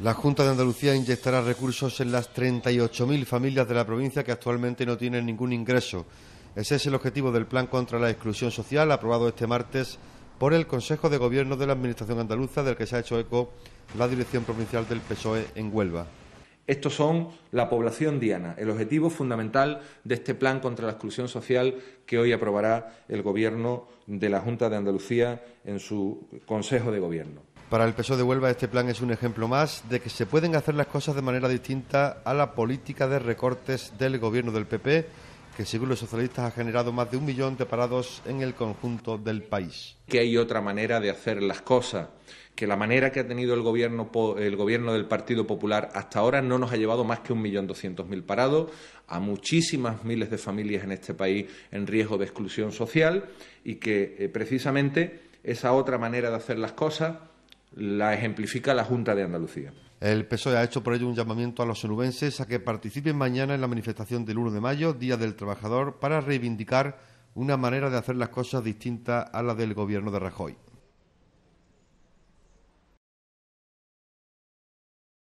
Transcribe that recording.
La Junta de Andalucía inyectará recursos en las 38.000 familias de la provincia que actualmente no tienen ningún ingreso. Ese es el objetivo del Plan contra la Exclusión Social aprobado este martes por el Consejo de Gobierno de la Administración Andaluza, del que se ha hecho eco la Dirección Provincial del PSOE en Huelva. Estos son la población diana, el objetivo fundamental de este plan contra la exclusión social que hoy aprobará el Gobierno de la Junta de Andalucía en su Consejo de Gobierno. Para el PSOE de Huelva este plan es un ejemplo más de que se pueden hacer las cosas de manera distinta a la política de recortes del gobierno del PP, que según los socialistas ha generado más de un millón de parados en el conjunto del país. Que hay otra manera de hacer las cosas, que la manera que ha tenido el gobierno, el gobierno del Partido Popular hasta ahora no nos ha llevado más que un millón doscientos mil parados, a muchísimas miles de familias en este país en riesgo de exclusión social y que eh, precisamente esa otra manera de hacer las cosas la ejemplifica la Junta de Andalucía. El PSOE ha hecho por ello un llamamiento a los senubenses a que participen mañana en la manifestación del 1 de mayo, Día del Trabajador, para reivindicar una manera de hacer las cosas distinta a la del gobierno de Rajoy.